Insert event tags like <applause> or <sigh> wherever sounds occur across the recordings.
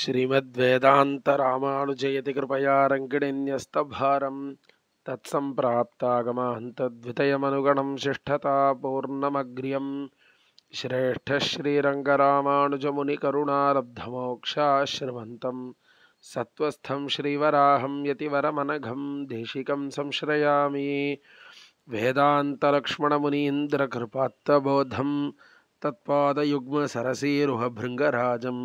श्रीमद्वेदान्तरामानुजयति कृपया रङ्गिणे न्यस्तभारं शिष्ठता षष्ठतापूर्णमग्र्यं श्रेष्ठश्रीरङ्गरामानुजमुनिकरुणारब्धमोक्षाश्रमन्तं सत्त्वस्थं श्रीवराहं यतिवरमनघं देशिकं संश्रयामि वेदान्तलक्ष्मणमुनीन्द्रकृपात्तबोधं तत्पादयुग्मसरसीरुहभृङ्गराजम्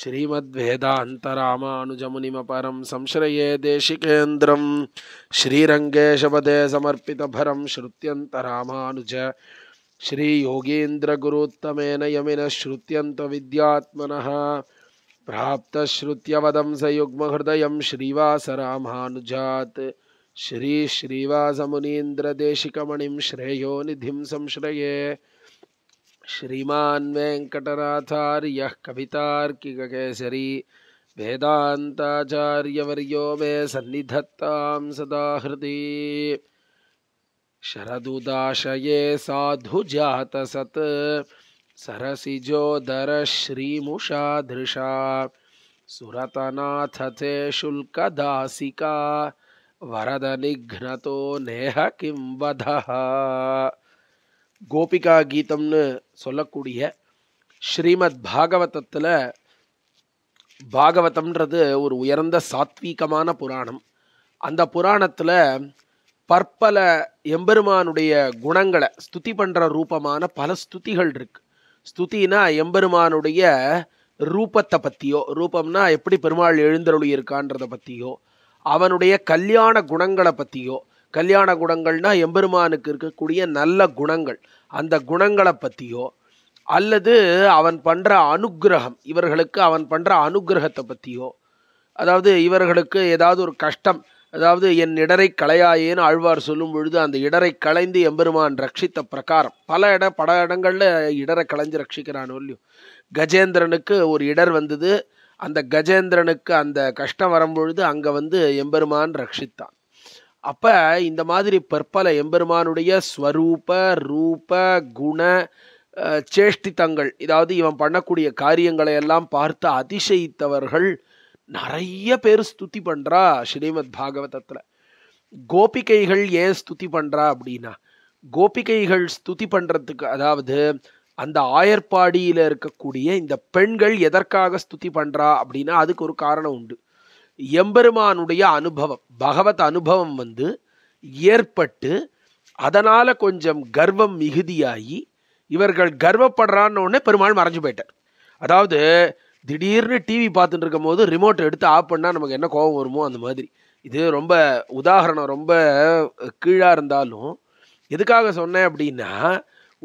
श्रीमद्वेदान्तरामानुजमुनिमपरं संश्रये देशिकेन्द्रं श्रीरङ्गे शपदे समर्पितभरं श्रुत्यन्तरामानुज श्रीयोगीन्द्रगुरुत्तमेन यमिनः श्रुत्यन्तविद्यात्मनः प्राप्तश्रुत्यवदं स श्रीवास मुनींद्र देशिकमणि श्रेयो निधि संश्रिए श्रीमान वेंकटनाथार्य कवितार्किककेसरी वेदान्ताचार्यवर्यो मे सन्निधत्तां सदा हृदि शरदुदाशये साधुजातसत् सरसिजोदरश्रीमुषाधृशा सुरतनाथते शुल्कदासिका वरदनिघ्नतो नेह किं वधः கோபிகா கீதம்னு சொல்லக்கூடிய ஸ்ரீமத் பாகவதத்தில் பாகவதம்ன்றது ஒரு உயர்ந்த சாத்வீகமான புராணம் அந்த புராணத்தில் பற்பல எம்பெருமானுடைய குணங்களை ஸ்துதி பண்ணுற ரூபமான பல ஸ்துதிகள் இருக்கு ஸ்துதினா எம்பெருமானுடைய ரூபத்தை பற்றியோ ரூபம்னா எப்படி பெருமாள் எழுந்தருளி இருக்கான்றதை பற்றியோ அவனுடைய கல்யாண குணங்களை பற்றியோ கல்யாண குணங்கள்னா எம்பெருமானுக்கு இருக்கக்கூடிய நல்ல குணங்கள் அந்த குணங்களை பற்றியோ அல்லது அவன் பண்ணுற அனுகிரகம் இவர்களுக்கு அவன் பண்ணுற அனுகிரகத்தை பற்றியோ அதாவது இவர்களுக்கு ஏதாவது ஒரு கஷ்டம் அதாவது என் இடரை களையாயேன்னு ஆழ்வார் சொல்லும் பொழுது அந்த இடரை களைந்து எம்பெருமான் ரட்சித்த பிரகாரம் பல இட பல இடங்களில் இடரை களைஞ்சு ரட்சிக்கிறான் இல்லையோ கஜேந்திரனுக்கு ஒரு இடர் வந்தது அந்த கஜேந்திரனுக்கு அந்த கஷ்டம் வரும்பொழுது அங்கே வந்து எம்பெருமான் ரட்சித்தான் அப்போ இந்த மாதிரி பற்பல எம்பெருமானுடைய ஸ்வரூப ரூப குண சேஷ்டித்தங்கள் இதாவது இவன் பண்ணக்கூடிய காரியங்களை எல்லாம் பார்த்து அதிசயித்தவர்கள் நிறைய பேர் ஸ்துதி பண்ணுறா ஸ்ரீமத் பாகவதத்தில் கோபிகைகள் ஏன் ஸ்துதி பண்ணுறா அப்படின்னா கோபிகைகள் ஸ்துதி பண்ணுறதுக்கு அதாவது அந்த ஆயர்பாடியில் இருக்கக்கூடிய இந்த பெண்கள் எதற்காக ஸ்துதி பண்ணுறா அப்படின்னா அதுக்கு ஒரு காரணம் உண்டு எம்பெருமானுடைய அனுபவம் பகவத் அனுபவம் வந்து ஏற்பட்டு அதனால் கொஞ்சம் கர்வம் மிகுதியாகி இவர்கள் கர்வப்படுறான்னு பெருமாள் மறைஞ்சு போயிட்டார் அதாவது திடீர்னு டிவி பார்த்துட்டு இருக்கும் போது ரிமோட் எடுத்து ஆஃப் பண்ணால் நமக்கு என்ன கோபம் வருமோ அந்த மாதிரி இது ரொம்ப உதாரணம் ரொம்ப கீழாக இருந்தாலும் எதுக்காக சொன்னேன் அப்படின்னா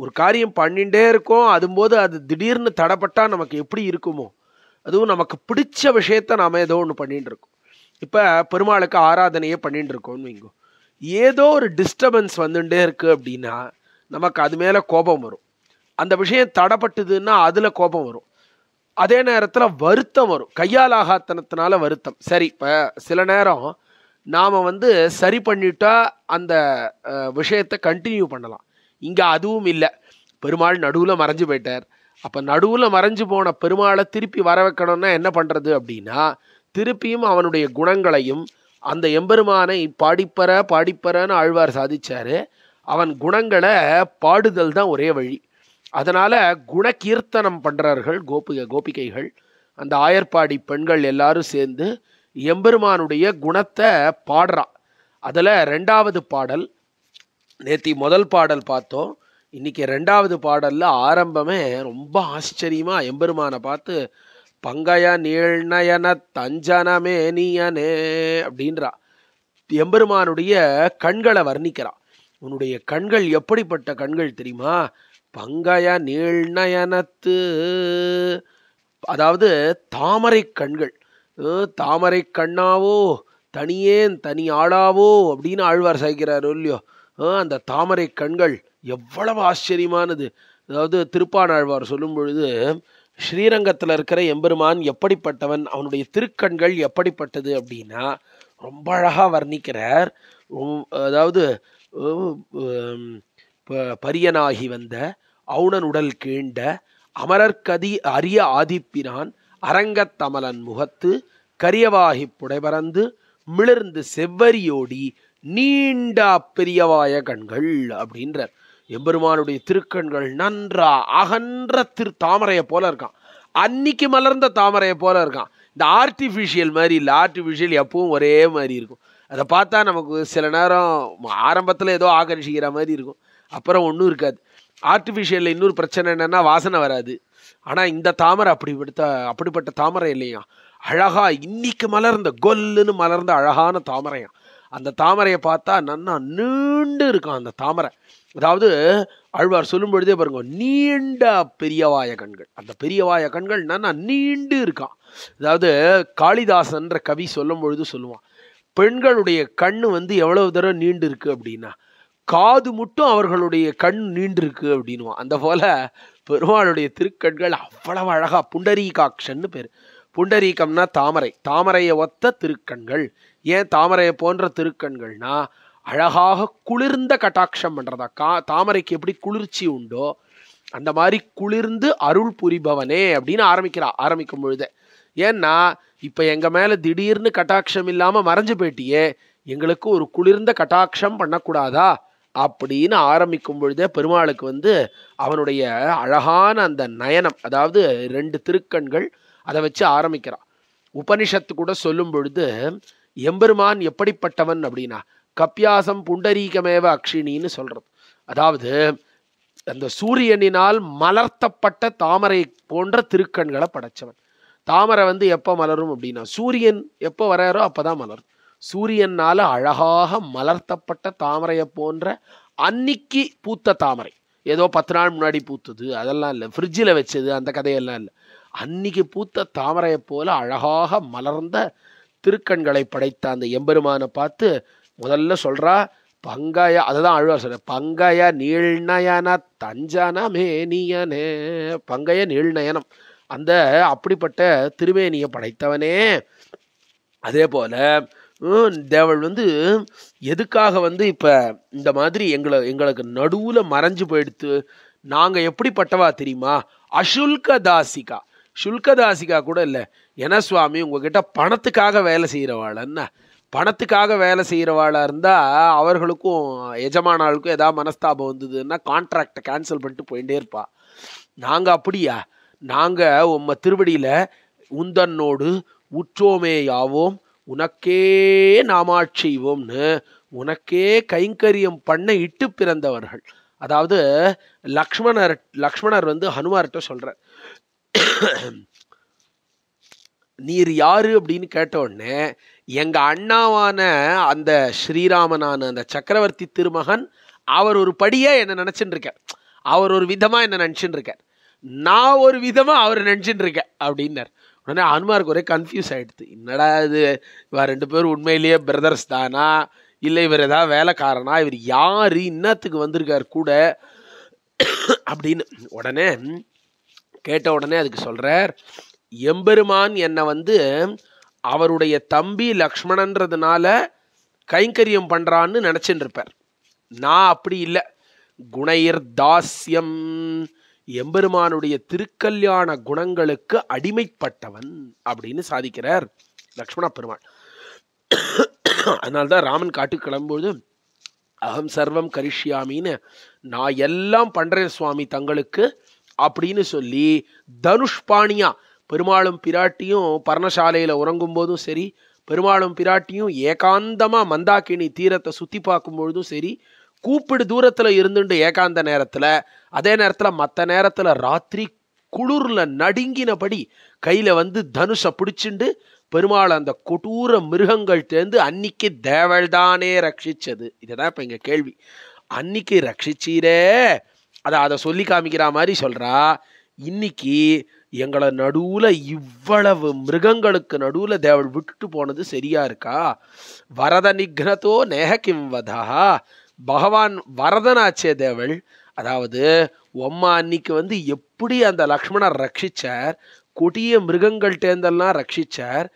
ஒரு காரியம் பண்ணிகிட்டே இருக்கோம் அதும்போது அது திடீர்னு தடப்பட்டால் நமக்கு எப்படி இருக்குமோ அதுவும் நமக்கு பிடிச்ச விஷயத்த நாம் ஏதோ ஒன்று பண்ணிகிட்டு இருக்கோம் இப்போ பெருமாளுக்கு ஆராதனையே பண்ணிகிட்டு இருக்கோம்னு வைங்கோ ஏதோ ஒரு டிஸ்டர்பன்ஸ் வந்துட்டே இருக்குது அப்படின்னா நமக்கு அது மேலே கோபம் வரும் அந்த விஷயம் தடப்பட்டதுன்னா அதில் கோபம் வரும் அதே நேரத்தில் வருத்தம் வரும் கையால் ஆகாத்தனத்தினால வருத்தம் சரி இப்போ சில நேரம் நாம் வந்து சரி பண்ணிட்டா அந்த விஷயத்தை கண்டினியூ பண்ணலாம் இங்கே அதுவும் இல்லை பெருமாள் நடுவில் மறைஞ்சு போயிட்டார் அப்போ நடுவில் மறைஞ்சு போன பெருமாளை திருப்பி வர வைக்கணும்னா என்ன பண்ணுறது அப்படின்னா திருப்பியும் அவனுடைய குணங்களையும் அந்த எம்பெருமானை பாடிப்பற பாடிப்பறன்னு ஆழ்வார் சாதிச்சார் அவன் குணங்களை பாடுதல் தான் ஒரே வழி அதனால் குணகீர்த்தனம் பண்ணுறார்கள் கோபிக கோபிகைகள் அந்த ஆயர்பாடி பெண்கள் எல்லாரும் சேர்ந்து எம்பெருமானுடைய குணத்தை பாடுறான் அதில் ரெண்டாவது பாடல் நேத்தி முதல் பாடல் பார்த்தோம் இன்றைக்கி ரெண்டாவது பாடலில் ஆரம்பமே ரொம்ப ஆச்சரியமாக எம்பெருமானை பார்த்து பங்கைய நீழ்நயன தஞ்சனமே நீயனே அப்படின்றா எம்பெருமானுடைய கண்களை வர்ணிக்கிறா உன்னுடைய கண்கள் எப்படிப்பட்ட கண்கள் தெரியுமா பங்கைய நீழ்நயனத்து அதாவது தாமரை கண்கள் தாமரை கண்ணாவோ தனியேன் தனி ஆளாவோ அப்படின்னு ஆழ்வார் சாய்க்கிறாரோ இல்லையோ அந்த தாமரை கண்கள் எவ்வளவு ஆச்சரியமானது அதாவது திருப்பானாழ்வார் சொல்லும் பொழுது ஸ்ரீரங்கத்தில் இருக்கிற எம்பெருமான் எப்படிப்பட்டவன் அவனுடைய திருக்கண்கள் எப்படிப்பட்டது அப்படின்னா ரொம்ப அழகாக வர்ணிக்கிறார் அதாவது பரியனாகி வந்த அவுணன் உடல் கீண்ட அமரர்கதி அரிய ஆதிப்பினான் அரங்கத்தமலன் முகத்து கரியவாகி புடைபறந்து மிளர்ந்து செவ்வரியோடி நீண்ட பெரியவாய கண்கள் அப்படின்றார் எம்பெருமானுடைய திருக்கண்கள் நன்றா அகன்ற திரு தாமரையை போல இருக்கான் அன்னைக்கு மலர்ந்த தாமரையை போல இருக்கான் இந்த ஆர்டிஃபிஷியல் மாதிரி இல்லை ஆர்டிஃபிஷியல் எப்பவும் ஒரே மாதிரி இருக்கும் அதை பார்த்தா நமக்கு சில நேரம் ஆரம்பத்தில் ஏதோ ஆகர்ஷிக்கிற மாதிரி இருக்கும் அப்புறம் ஒன்றும் இருக்காது ஆர்டிஃபிஷியலில் இன்னொரு பிரச்சனை என்னென்னா வாசனை வராது ஆனால் இந்த தாமரை அப்படிப்பட்ட அப்படிப்பட்ட தாமரை இல்லையா அழகா இன்னைக்கு மலர்ந்த கொல்லுன்னு மலர்ந்த அழகான தாமரையா அந்த தாமரையை பார்த்தா நன்னா நீண்டு இருக்கும் அந்த தாமரை அதாவது அழ்வார் சொல்லும் பொழுதே பாருங்க நீண்ட பெரியவாய கண்கள் அந்த பெரியவாய கண்கள் என்னன்னா நீண்டு இருக்கான் அதாவது காளிதாசன்ற கவி சொல்லும் பொழுது சொல்லுவான் பெண்களுடைய கண் வந்து எவ்வளவு தரம் நீண்டு இருக்கு அப்படின்னா காது மட்டும் அவர்களுடைய கண் நீண்டிருக்கு அப்படின்வான் அந்த போல பெருமாளுடைய திருக்கண்கள் அவ்வளவு அழகா புண்டரீகாட்சன்னு பேர் புண்டரீகம்னா தாமரை தாமரையை ஒத்த திருக்கண்கள் ஏன் தாமரையை போன்ற திருக்கண்கள்னா அழகாக குளிர்ந்த கட்டாட்சம் பண்ணுறதா கா தாமரைக்கு எப்படி குளிர்ச்சி உண்டோ அந்த மாதிரி குளிர்ந்து அருள் புரிபவனே அப்படின்னு ஆரம்பிக்கிறா ஆரம்பிக்கும் பொழுதே ஏன்னா இப்போ எங்கள் மேலே திடீர்னு கட்டாட்சம் இல்லாமல் மறைஞ்சு போயிட்டியே எங்களுக்கு ஒரு குளிர்ந்த கட்டாட்சம் பண்ணக்கூடாதா அப்படின்னு ஆரம்பிக்கும் பொழுதே பெருமாளுக்கு வந்து அவனுடைய அழகான அந்த நயனம் அதாவது ரெண்டு திருக்கண்கள் அதை வச்சு ஆரம்பிக்கிறான் உபனிஷத்து கூட சொல்லும் பொழுது எம்பெருமான் எப்படிப்பட்டவன் அப்படின்னா கப்பியாசம் புண்டரீகமேவ அக்ஷினின்னு சொல்கிறது அதாவது அந்த சூரியனினால் மலர்த்தப்பட்ட தாமரை போன்ற திருக்கண்களை படைச்சவன் தாமரை வந்து எப்போ மலரும் அப்படின்னா சூரியன் எப்போ வரையாரோ அப்போ தான் மலரும் சூரியனால் அழகாக மலர்த்தப்பட்ட தாமரையை போன்ற அன்னிக்கு பூத்த தாமரை ஏதோ பத்து நாள் முன்னாடி பூத்தது அதெல்லாம் இல்லை ஃப்ரிட்ஜில் வச்சது அந்த கதையெல்லாம் இல்லை அன்னைக்கு பூத்த தாமரையை போல அழகாக மலர்ந்த திருக்கண்களை படைத்த அந்த எம்பெருமானை பார்த்து முதல்ல சொல்றா பங்காயா அதுதான் அழுவா சார் பங்காய நீழ்நயன தஞ்சான மேனியனே பங்காய நீழ்நயனம் அந்த அப்படிப்பட்ட திருமேனியை படைத்தவனே அதே போல் தேவள் வந்து எதுக்காக வந்து இப்போ இந்த மாதிரி எங்களை எங்களுக்கு நடுவில் மறைஞ்சு போயிடுத்து நாங்கள் எப்படிப்பட்டவா தெரியுமா அசுல்க தாசிகா சுல்கதாசிகா கூட இல்லை என சுவாமி உங்ககிட்ட பணத்துக்காக வேலை செய்கிறவாள் என்ன பணத்துக்காக வேலை செய்கிறவாளாக இருந்தால் அவர்களுக்கும் எஜமானாளுக்கும் எதாவது மனஸ்தாபம் வந்ததுன்னா கான்ட்ராக்டை கேன்சல் பண்ணிட்டு போயிட்டே இருப்பா நாங்கள் அப்படியா நாங்கள் உம்ம திருவடியில் உந்தன்னோடு உற்றோமே யாவோம் உனக்கே நாமாட்சிவோம்னு உனக்கே கைங்கரியம் பண்ண இட்டு பிறந்தவர்கள் அதாவது லக்ஷ்மணர் லக்ஷ்மணர் வந்து ஹனுமார்கிட்ட சொல்கிறார் நீர் யாரு அப்படின்னு கேட்ட உடனே எங்கள் அண்ணாவான அந்த ஸ்ரீராமனான அந்த சக்கரவர்த்தி திருமகன் அவர் ஒரு படியாக என்னை நினச்சின்னு இருக்கார் அவர் ஒரு விதமாக என்னை நினச்சின்னு இருக்கார் நான் ஒரு விதமாக அவர் நினச்சின்னு இருக்கேன் அப்படின்னார் உடனே அனுமாருக்கு ஒரே கன்ஃபியூஸ் ஆகிடுது என்னடா இது இவர் ரெண்டு பேரும் உண்மையிலேயே பிரதர்ஸ் தானா இல்லை இவர் ஏதாவது வேலைக்காரனா இவர் யார் இன்னத்துக்கு வந்திருக்கார் கூட அப்படின்னு உடனே கேட்ட உடனே அதுக்கு சொல்கிறார் எம்பெருமான் என்னை வந்து அவருடைய தம்பி லக்ஷ்மணன்றதுனால கைங்கரியம் பண்ணுறான்னு நினச்சின்னு இருப்பார் நான் அப்படி இல்லை குணையர் தாஸ்யம் எம்பெருமானுடைய திருக்கல்யாண குணங்களுக்கு அடிமைப்பட்டவன் அப்படின்னு சாதிக்கிறார் லக்ஷ்மண பெருமாள் அதனால்தான் ராமன் காட்டுக்கு கிளம்பும்போது அகம் சர்வம் கரிஷ்யாமின்னு நான் எல்லாம் பண்ணுறேன் சுவாமி தங்களுக்கு அப்படின்னு சொல்லி தனுஷ்பாணியா பெருமாளும் பிராட்டியும் பர்ணசாலையில் உறங்கும் போதும் சரி பெருமாளும் பிராட்டியும் ஏகாந்தமாக மந்தாக்கினி தீரத்தை சுற்றி பார்க்கும்பொழுதும் சரி கூப்பிடு தூரத்தில் இருந்துட்டு ஏகாந்த நேரத்தில் அதே நேரத்தில் மற்ற நேரத்தில் ராத்திரி குளிரில் நடுங்கினபடி கையில் வந்து தனுஷை பிடிச்சிண்டு பெருமாள் அந்த கொடூர மிருகங்கள் மிருகங்கள்டேருந்து அன்னைக்கு தானே ரட்சிச்சது இதை தான் இப்போ எங்கள் கேள்வி அன்னைக்கு ரட்சிச்சீரே அதை அதை சொல்லி காமிக்கிற மாதிரி சொல்கிறா இன்னைக்கு எங்களை நடுவில் இவ்வளவு மிருகங்களுக்கு நடுவில் தேவள் விட்டுட்டு போனது சரியா இருக்கா வரத நிக்னதோ நேஹகிம் வதா பகவான் வரதனாச்சே தேவள் அதாவது உம்மா அன்னைக்கு வந்து எப்படி அந்த லக்ஷ்மணர் ரட்சிச்சார் கொடிய மிருகங்கள்டேந்தெல்லாம் ரட்சிச்சார்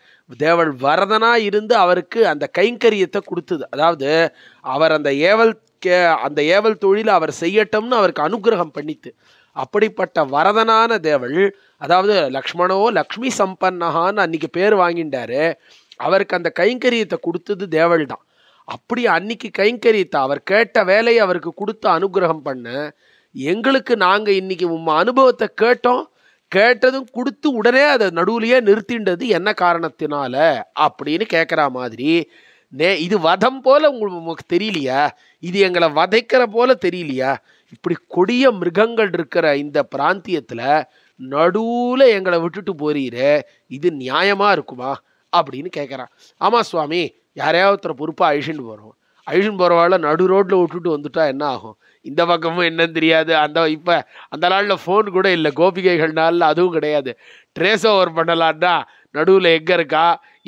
தேவள் வரதனா இருந்து அவருக்கு அந்த கைங்கரியத்தை கொடுத்தது அதாவது அவர் அந்த ஏவல் கே அந்த ஏவல் தொழில் அவர் செய்யட்டும்னு அவருக்கு அனுகிரகம் பண்ணித்து அப்படிப்பட்ட வரதனான தேவள் அதாவது லக்ஷ்மணோ லக்ஷ்மி சம்பன்னஹான்னு அன்னைக்கு பேர் வாங்கிட்டாரு அவருக்கு அந்த கைங்கரியத்தை கொடுத்தது தேவள் தான் அப்படி அன்னைக்கு கைங்கரியத்தை அவர் கேட்ட வேலையை அவருக்கு கொடுத்து அனுகிரகம் பண்ண எங்களுக்கு நாங்கள் இன்னைக்கு உம் அனுபவத்தை கேட்டோம் கேட்டதும் கொடுத்து உடனே அதை நடுவுலையே நிறுத்தின்றது என்ன காரணத்தினால அப்படின்னு கேட்குற மாதிரி நே இது வதம் போல் உங்களுக்கு தெரியலையா இது எங்களை வதைக்கிற போல தெரியலையா இப்படி கொடிய மிருகங்கள் இருக்கிற இந்த பிராந்தியத்தில் நடுவில் எங்களை விட்டுட்டு போறீரு இது நியாயமாக இருக்குமா அப்படின்னு கேட்குறான் ஆமாம் சுவாமி யாரையாவது ஒருத்தர் பொறுப்பாக அழிச்சுட்டு போகிறோம் அழிச்சுன்னு போகிறவாள நடு ரோட்டில் விட்டுட்டு வந்துட்டா என்ன ஆகும் இந்த பக்கமும் என்னன்னு தெரியாது அந்த இப்போ அந்த நாளில் ஃபோன் கூட இல்லை கோபிகைகள்னால அதுவும் கிடையாது ட்ரேஸ் ஓவர் பண்ணலான்னா நடுவில் எங்கே இருக்கா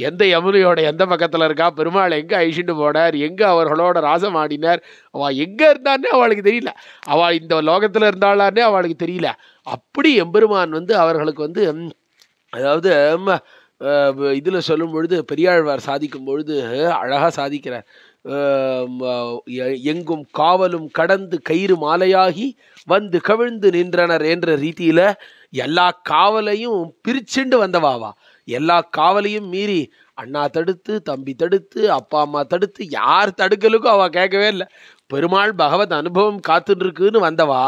எந்த யமுனையோட எந்த பக்கத்தில் இருக்கா பெருமாள் எங்கே ஐஷிண்டு போனார் எங்கே அவர்களோட ராசம் ஆடினார் அவள் எங்கே இருந்தான்னு அவளுக்கு தெரியல அவள் இந்த லோகத்தில் இருந்தாளான்னே அவளுக்கு தெரியல அப்படி எம்பெருமான் வந்து அவர்களுக்கு வந்து அதாவது இதில் சொல்லும் பொழுது பெரியாழ்வார் சாதிக்கும் பொழுது அழகாக சாதிக்கிறார் எங்கும் காவலும் கடந்து கயிறு மாலையாகி வந்து கவிழ்ந்து நின்றனர் என்ற ரீதியில் எல்லா காவலையும் பிரிச்சுண்டு வந்தவாவா எல்லா காவலையும் மீறி அண்ணா தடுத்து தம்பி தடுத்து அப்பா அம்மா தடுத்து யார் தடுக்கலுக்கும் அவள் கேட்கவே இல்லை பெருமாள் பகவத் அனுபவம் காத்துட்டுருக்குன்னு வந்தவா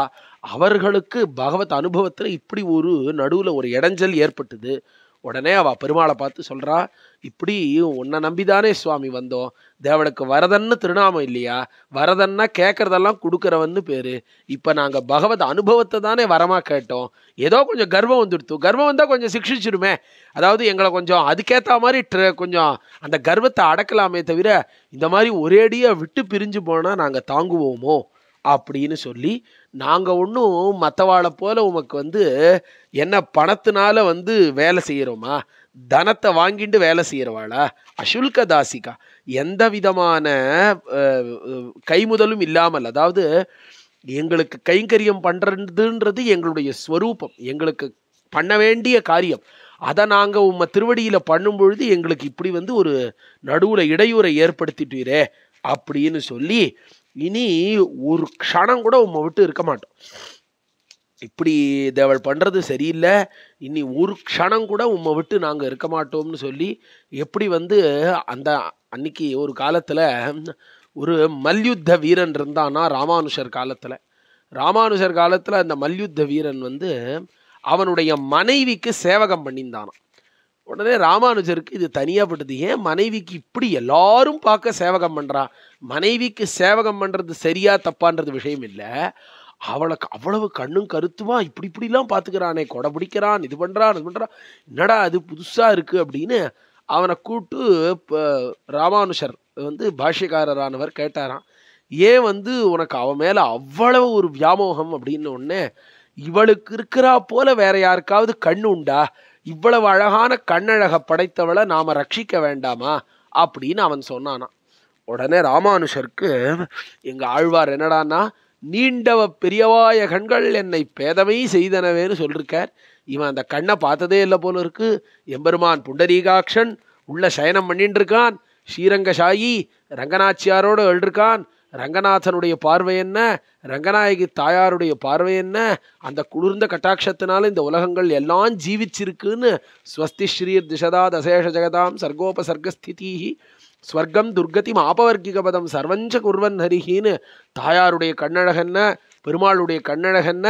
அவர்களுக்கு பகவத் அனுபவத்தில் இப்படி ஒரு நடுவில் ஒரு இடைஞ்சல் ஏற்பட்டது உடனே அவள் பெருமாளை பார்த்து சொல்கிறா இப்படி உன்னை நம்பிதானே சுவாமி வந்தோம் தேவனுக்கு வரதன்னு திருநாமம் இல்லையா வரதன்னா கேட்குறதெல்லாம் கொடுக்குறவன்னு பேர் இப்போ நாங்கள் பகவத் அனுபவத்தை தானே வரமாக கேட்டோம் ஏதோ கொஞ்சம் கர்வம் வந்துடுத்து கர்வம் வந்தால் கொஞ்சம் சிக்ஷிச்சிருமே அதாவது எங்களை கொஞ்சம் அதுக்கேற்ற மாதிரி கொஞ்சம் அந்த கர்வத்தை அடக்கலாமே தவிர இந்த மாதிரி ஒரேடியாக விட்டு பிரிஞ்சு போனால் நாங்கள் தாங்குவோமோ அப்படின்னு சொல்லி நாங்கள் ஒன்றும் மற்றவாளை போல் உமக்கு வந்து என்ன பணத்தினால வந்து வேலை செய்கிறோமா தனத்தை வாங்கிட்டு வேலை செய்கிறவாளா அசுல்க தாசிகா எந்த விதமான கைமுதலும் இல்லாமல் அதாவது எங்களுக்கு கைங்கரியம் பண்ணுறதுன்றது எங்களுடைய ஸ்வரூபம் எங்களுக்கு பண்ண வேண்டிய காரியம் அதை நாங்கள் உம்மை திருவடியில் பண்ணும்பொழுது எங்களுக்கு இப்படி வந்து ஒரு நடுவில் இடையூறை ஏற்படுத்திட்டீரே அப்படின்னு சொல்லி இனி ஒரு க்ஷணம் கூட உம்மை விட்டு இருக்க மாட்டோம் இப்படி தேவள் பண்ணுறது சரியில்லை இனி ஒரு க்ஷணம் கூட உம்மை விட்டு நாங்கள் இருக்க மாட்டோம்னு சொல்லி எப்படி வந்து அந்த அன்னைக்கு ஒரு காலத்தில் ஒரு மல்யுத்த வீரன் இருந்தான்னா ராமானுஷர் காலத்தில் ராமானுஷர் காலத்தில் அந்த மல்யுத்த வீரன் வந்து அவனுடைய மனைவிக்கு சேவகம் பண்ணியிருந்தானான் உடனே ராமானுஜருக்கு இது தனியாக பட்டது ஏன் மனைவிக்கு இப்படி எல்லாரும் பார்க்க சேவகம் பண்ணுறான் மனைவிக்கு சேவகம் பண்ணுறது சரியா தப்பான்றது விஷயம் இல்லை அவளுக்கு அவ்வளவு கண்ணும் கருத்துமா இப்படி இப்படிலாம் பார்த்துக்கிறானே கொடை பிடிக்கிறான் இது பண்ணுறான் இது பண்ணுறான் என்னடா அது புதுசாக இருக்குது அப்படின்னு அவனை கூட்டு ராமானுஷர் வந்து பாஷ்யக்காரரானவர் கேட்டாராம் ஏன் வந்து உனக்கு அவன் மேலே அவ்வளவு ஒரு வியாமோகம் அப்படின்னு ஒன்று இவளுக்கு இருக்கிறா போல வேற யாருக்காவது கண்ணு உண்டா இவ்வளவு அழகான கண்ணழக படைத்தவளை நாம் ரட்சிக்க வேண்டாமா அப்படின்னு அவன் சொன்னானா உடனே ராமானுஷருக்கு எங்கள் ஆழ்வார் என்னடான்னா நீண்டவ பெரியவாய கண்கள் என்னை பேதமை செய்தனவேன்னு சொல்லியிருக்கார் இவன் அந்த கண்ணை பார்த்ததே இல்லை போல இருக்கு எம்பெருமான் புண்டரீகாட்சன் உள்ள சயனம் பண்ணிட்டு இருக்கான் ஸ்ரீரங்கசாயி ரங்கநாச்சியாரோடு எழுதிருக்கான் ரங்கநாதனுடைய பார்வை என்ன ரங்கநாயகி தாயாருடைய பார்வை என்ன அந்த குளிர்ந்த கட்டாட்சத்தினால இந்த உலகங்கள் எல்லாம் ஜீவிச்சிருக்குன்னு ஸ்வஸ்தி ஸ்ரீர் திசதா தசேஷ ஜெகதாம் சர்கோபசர்கஸ்திதி ஸ்வர்க்கம் துர்கதி ஆபவர்க்கிக பதம் சர்வஞ்ச குர்வன் ஹரிஹின்னு தாயாருடைய கண்ணழகன்ன பெருமாளுடைய கண்ணழகன்ன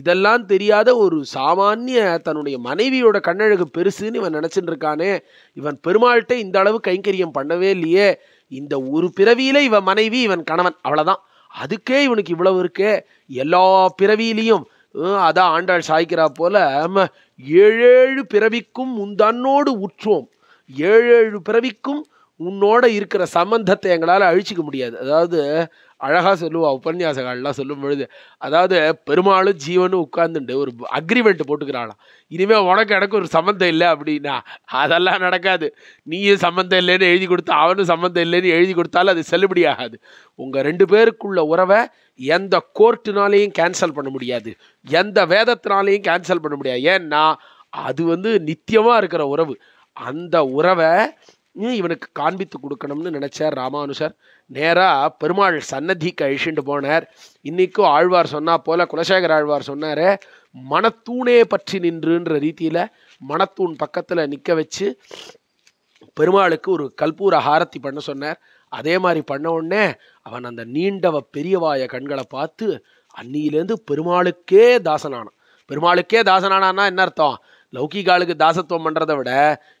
இதெல்லாம் தெரியாத ஒரு சாமானிய தன்னுடைய மனைவியோட கண்ணழகு பெருசுன்னு இவன் நினச்சிட்டு இருக்கானே இவன் பெருமாள்கிட்ட இந்த அளவு கைங்கரியம் பண்ணவே இல்லையே இந்த ஒரு பிறவியில இவன் மனைவி இவன் கணவன் அவ்வளவுதான் அதுக்கே இவனுக்கு இவ்வளவு இருக்கே எல்லா பிறவியிலையும் அதான் ஆண்டாள் சாய்க்கிறா போல ஏழேழு பிறவிக்கும் உன் தன்னோடு உற்றோம் ஏழேழு பிறவிக்கும் உன்னோட இருக்கிற சம்பந்தத்தை எங்களால் அழிச்சிக்க முடியாது அதாவது அழகாக சொல்லுவா உபன்யாசகாலெலாம் சொல்லும் பொழுது அதாவது பெருமாளும் ஜீவனும் உட்கார்ந்துட்டு ஒரு அக்ரிமெண்ட் போட்டுக்கிறாளாம் இனிமேல் உனக்கு எனக்கு ஒரு சம்மந்தம் இல்லை அப்படின்னா அதெல்லாம் நடக்காது நீயும் சம்மந்தம் இல்லைன்னு எழுதி கொடுத்தா அவனும் சம்மந்தம் இல்லைன்னு எழுதி கொடுத்தாலும் அது செல்லுபடி ஆகாது உங்கள் ரெண்டு பேருக்குள்ள உறவை எந்த கோர்ட்டுனாலையும் கேன்சல் பண்ண முடியாது எந்த வேதத்தினாலையும் கேன்சல் பண்ண முடியாது ஏன்னா அது வந்து நித்தியமாக இருக்கிற உறவு அந்த உறவை இவனுக்கு காண்பித்து கொடுக்கணும்னு நினச்சார் ராமானுஷர் நேராக பெருமாள் சன்னதிக்கு அழிச்சுட்டு போனார் இன்றைக்கும் ஆழ்வார் சொன்னா போல குலசேகர் ஆழ்வார் சொன்னார் மனத்தூணே பற்றி நின்றுன்ற ரீதியில் மணத்தூண் பக்கத்தில் நிற்க வச்சு பெருமாளுக்கு ஒரு கல்பூர ஹாரத்தி பண்ண சொன்னார் அதே மாதிரி பண்ண உடனே அவன் அந்த நீண்டவ பெரியவாய கண்களை பார்த்து அன்னியிலேருந்து பெருமாளுக்கே தாசனானான் பெருமாளுக்கே தாசனானான்னா என்ன அர்த்தம் லௌகிகாலுக்கு தாசத்துவம் பண்ணுறதை விட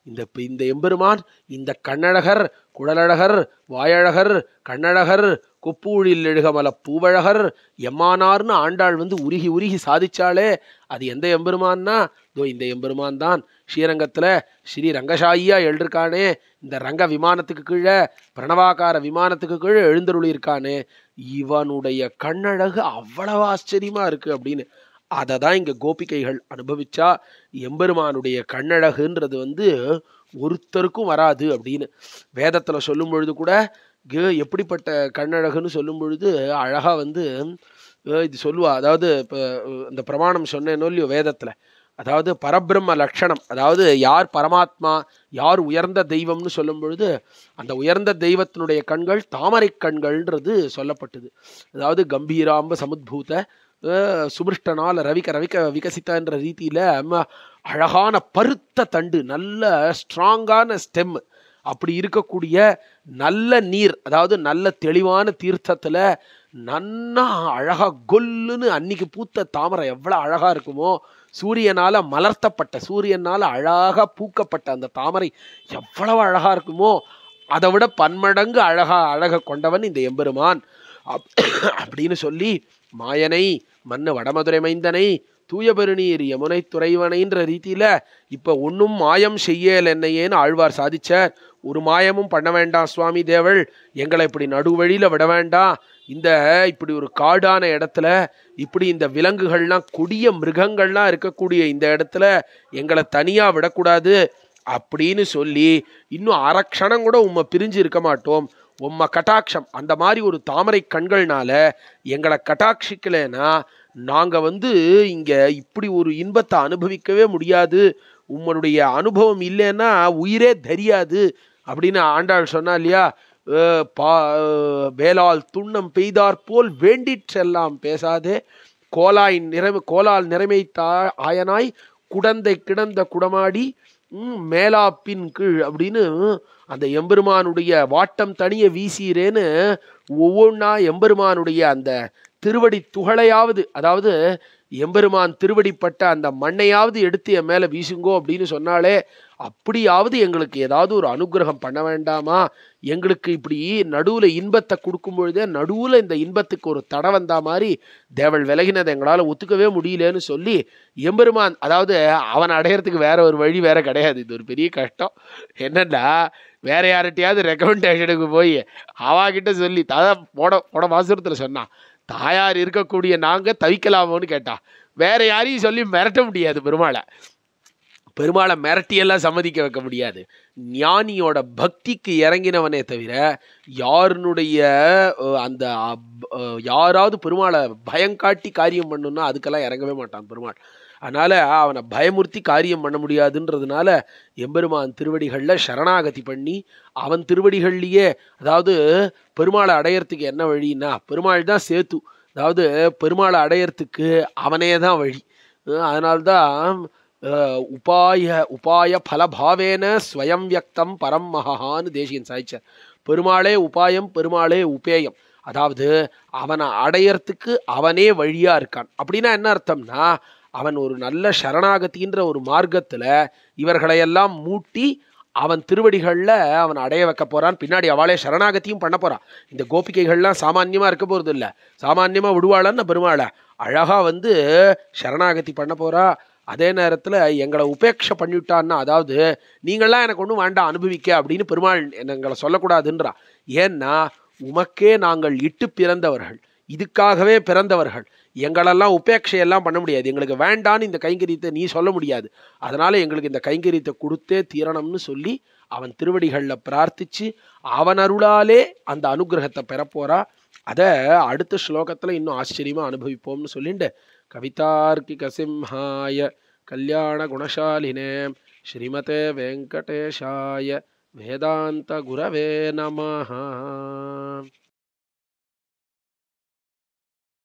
இந்த இந்த எம்பெருமான் இந்த கண்ணழகர் குடலழகர் வாயழகர் கண்ணழகர் கொப்பூழில் எழுகமல பூவழகர் எம்மானார்னு ஆண்டாள் வந்து உருகி உருகி சாதிச்சாலே அது எந்த எம்பெருமான்னா இதோ இந்த எம்பெருமான் தான் ஸ்ரீரங்கத்தில் ஸ்ரீ ரங்கசாயியா எழுந்திருக்கானே இந்த ரங்க விமானத்துக்கு கீழே பிரணவாக்கார விமானத்துக்கு கீழே எழுந்தருளி இவனுடைய கண்ணழகு அவ்வளவு ஆச்சரியமாக இருக்குது அப்படின்னு அதை தான் இங்கே கோபிகைகள் அனுபவிச்சா எம்பெருமானுடைய கண்ணழகுன்றது வந்து ஒருத்தருக்கும் வராது அப்படின்னு வேதத்தில் சொல்லும் பொழுது கூட எப்படிப்பட்ட கண்ணழகுன்னு சொல்லும் பொழுது அழகாக வந்து இது சொல்லுவா அதாவது இப்போ இந்த பிரமாணம் சொன்னேனோ இல்லையோ வேதத்தில் அதாவது பரபிரம்ம லட்சணம் அதாவது யார் பரமாத்மா யார் உயர்ந்த தெய்வம்னு சொல்லும் பொழுது அந்த உயர்ந்த தெய்வத்தினுடைய கண்கள் தாமரை கண்கள்ன்றது சொல்லப்பட்டது அதாவது கம்பீராம்ப சமுத்பூத்த சுபிருஷ்டனால் ரவிக்க ரவிக்க விகசித்தன்ற என்ற ரீதியில் அழகான பருத்த தண்டு நல்ல ஸ்ட்ராங்கான ஸ்டெம் அப்படி இருக்கக்கூடிய நல்ல நீர் அதாவது நல்ல தெளிவான தீர்த்தத்தில் நன்னா அழகாக கொல்லுன்னு அன்னைக்கு பூத்த தாமரை எவ்வளோ அழகாக இருக்குமோ சூரியனால் மலர்த்தப்பட்ட சூரியனால் அழகாக பூக்கப்பட்ட அந்த தாமரை எவ்வளவு அழகாக இருக்குமோ அதை விட பன்மடங்கு அழகாக அழக கொண்டவன் இந்த எம்பெருமான் <coughs> அப்படின்னு சொல்லி மாயனை மண்ணு வடமதுரை மைந்தனை தூய பெருநீர் யமுனை துறைவனைன்ற ரீதியில இப்ப ஒன்னும் மாயம் செய்யல் என்னையேன்னு ஆழ்வார் சாதிச்சார் ஒரு மாயமும் பண்ண வேண்டாம் சுவாமி தேவள் எங்களை இப்படி நடுவழியில விட வேண்டாம் இந்த இப்படி ஒரு காடான இடத்துல இப்படி இந்த விலங்குகள்லாம் கொடிய மிருகங்கள்லாம் இருக்கக்கூடிய இந்த இடத்துல எங்களை தனியா விடக்கூடாது அப்படின்னு சொல்லி இன்னும் அரக்ஷணம் கூட உம்மை பிரிஞ்சு இருக்க மாட்டோம் உம்ம கட்டாட்சம் அந்த மாதிரி ஒரு தாமரை கண்கள்னால எங்களை கட்டாட்சிக்கலைன்னா நாங்கள் வந்து இங்கே இப்படி ஒரு இன்பத்தை அனுபவிக்கவே முடியாது உங்களுடைய அனுபவம் இல்லைன்னா உயிரே தெரியாது அப்படின்னு ஆண்டாள் சொன்னா இல்லையா பா வேளால் துண்ணம் பெய்தார் போல் வேண்டிற்றெல்லாம் பேசாதே கோலாய் நிறை கோலால் நிறைமை தா ஆயனாய் குடந்தை கிடந்த குடமாடி மேலாப்பின் கீழ் அப்படின்னு அந்த எம்பெருமானுடைய வாட்டம் தனிய வீசிறேன்னு ஒவ்வொன்றா எம்பெருமானுடைய அந்த திருவடி துகளையாவது அதாவது எம்பெருமான் திருவடிப்பட்ட அந்த மண்ணையாவது எடுத்து என் மேலே வீசுங்கோ அப்படின்னு சொன்னாலே அப்படியாவது எங்களுக்கு ஏதாவது ஒரு அனுகிரகம் பண்ண வேண்டாமா எங்களுக்கு இப்படி நடுவில் இன்பத்தை கொடுக்கும் பொழுதே நடுவில் இந்த இன்பத்துக்கு ஒரு தடை வந்தா மாதிரி தேவள் விலகினதை எங்களால் ஒத்துக்கவே முடியலன்னு சொல்லி எம்பெருமான் அதாவது அவன் அடையிறதுக்கு வேற ஒரு வழி வேற கிடையாது இது ஒரு பெரிய கஷ்டம் என்னன்னா வேற யார்கிட்டையாவது ரெக்கமெண்டேஷனுக்கு போய் அவாகிட்ட சொல்லி தான் போட போட மாசத்தில் சொன்னான் தாயார் இருக்கக்கூடிய நாங்கள் தவிக்கலாமோன்னு கேட்டா வேற யாரையும் சொல்லி மிரட்ட முடியாது பெருமாளை பெருமாளை மிரட்டியெல்லாம் சம்மதிக்க வைக்க முடியாது ஞானியோட பக்திக்கு இறங்கினவனே தவிர யாருனுடைய அந்த யாராவது பெருமாளை பயங்காட்டி காரியம் பண்ணுன்னா அதுக்கெல்லாம் இறங்கவே மாட்டான் பெருமாள் அதனால் அவனை பயமுறுத்தி காரியம் பண்ண முடியாதுன்றதுனால எம்பெருமான் திருவடிகளில் சரணாகதி பண்ணி அவன் திருவடிகள்லேயே அதாவது பெருமாளை அடையறதுக்கு என்ன வழின்னா பெருமாள் தான் சேத்து அதாவது பெருமாளை அடையறத்துக்கு அவனே தான் வழி அதனால்தான் உபாய உபாய பலபாவேன ஸ்வயம் வியக்தம் பரம் மகான்னு தேசியன் சாய்ச்சார் பெருமாளே உபாயம் பெருமாளே உபேயம் அதாவது அவனை அடையறத்துக்கு அவனே வழியாக இருக்கான் அப்படின்னா என்ன அர்த்தம்னா அவன் ஒரு நல்ல சரணாகத்தின்ற ஒரு மார்க்கத்தில் இவர்களையெல்லாம் மூட்டி அவன் திருவடிகளில் அவன் அடைய வைக்க போகிறான் பின்னாடி அவளே சரணாகத்தையும் பண்ண போகிறான் இந்த கோபிகைகள்லாம் சாமான்யமாக இருக்க போகிறது இல்லை சாமான்யமாக விடுவாளன்னு பெருமாளை அழகாக வந்து சரணாகத்தி பண்ண போகிறா அதே நேரத்தில் எங்களை உபேட்சை பண்ணிவிட்டான்னா அதாவது நீங்களாம் எனக்கு ஒன்றும் வேண்டாம் அனுபவிக்க அப்படின்னு பெருமாள் எங்களை சொல்லக்கூடாதுன்றா ஏன்னா உமக்கே நாங்கள் இட்டு பிறந்தவர்கள் இதுக்காகவே பிறந்தவர்கள் எங்களெல்லாம் உபேட்சையெல்லாம் பண்ண முடியாது எங்களுக்கு வேண்டான்னு இந்த கைங்கரியத்தை நீ சொல்ல முடியாது அதனால் எங்களுக்கு இந்த கைங்கரியத்தை கொடுத்தே தீரணும்னு சொல்லி அவன் திருவடிகளில் பிரார்த்தித்து அவன் அருளாலே அந்த அனுகிரகத்தை பெறப்போறா அதை அடுத்த ஸ்லோகத்தில் இன்னும் ஆச்சரியமாக அனுபவிப்போம்னு சொல்லிண்டு கவிதார்க்கிக சிம்ஹாய கல்யாண குணசாலினே ஸ்ரீமதே வெங்கடேஷாய வேதாந்த குரவே நமஹா